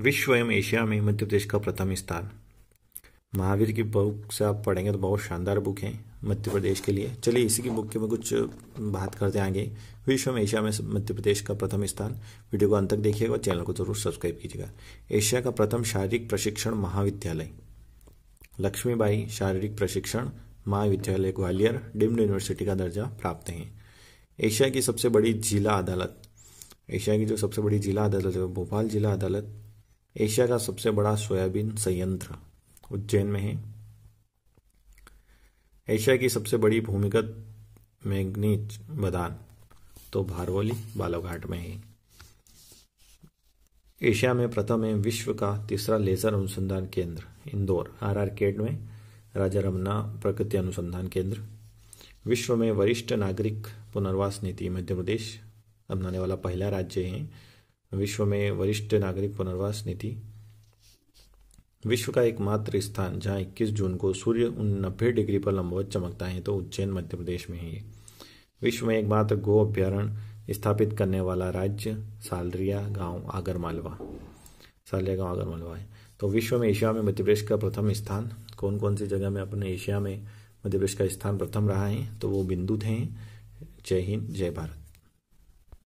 विश्व एवं एशिया में मध्य प्रदेश का प्रथम स्थान महावीर की बुक से आप पढ़ेंगे तो बहुत शानदार बुक है मध्य प्रदेश के लिए चलिए इसी की बुक के में कुछ बात करते हैं आगे विश्व में एशिया में मध्य प्रदेश का प्रथम स्थान वीडियो को अंत तक देखिएगा और चैनल को जरूर सब्सक्राइब कीजिएगा एशिया का प्रथम शारीरिक प्रशिक्षण महाविद्यालय लक्ष्मीबाई शारीरिक प्रशिक्षण महाविद्यालय ग्वालियर डिम्ड यूनिवर्सिटी का दर्जा प्राप्त है एशिया की सबसे बड़ी जिला अदालत एशिया की जो सबसे बड़ी जिला अदालत है भोपाल जिला अदालत एशिया का सबसे बड़ा सोयाबीन संयंत्र उज्जैन में है एशिया की सबसे बड़ी भूमिगत मैग्नीज बदान तो भारवली बालोघाट में है एशिया में प्रथम है विश्व का तीसरा लेजर अनुसंधान केंद्र इंदौर आर आर केड में राजा रमना प्रकृति अनुसंधान केंद्र विश्व में वरिष्ठ नागरिक पुनर्वास नीति मध्य प्रदेश अपनाने वाला पहला राज्य है विश्व में वरिष्ठ नागरिक पुनर्वास नीति विश्व का एकमात्र स्थान जहां 21 जून को सूर्य उन नब्बे डिग्री पर लंबवत चमकता है तो उज्जैन मध्य प्रदेश में है है विश्व में एकमात्र गो अभ्यारण्य स्थापित करने वाला राज्य सालरिया गांव आगरमालवा सालरिया गांव आगरमालवा है तो विश्व में एशिया में मध्य प्रदेश का प्रथम स्थान कौन कौन सी जगह में अपने एशिया में मध्य प्रदेश का स्थान प्रथम रहा है तो वो बिंदु थे जय हिंद जय भारत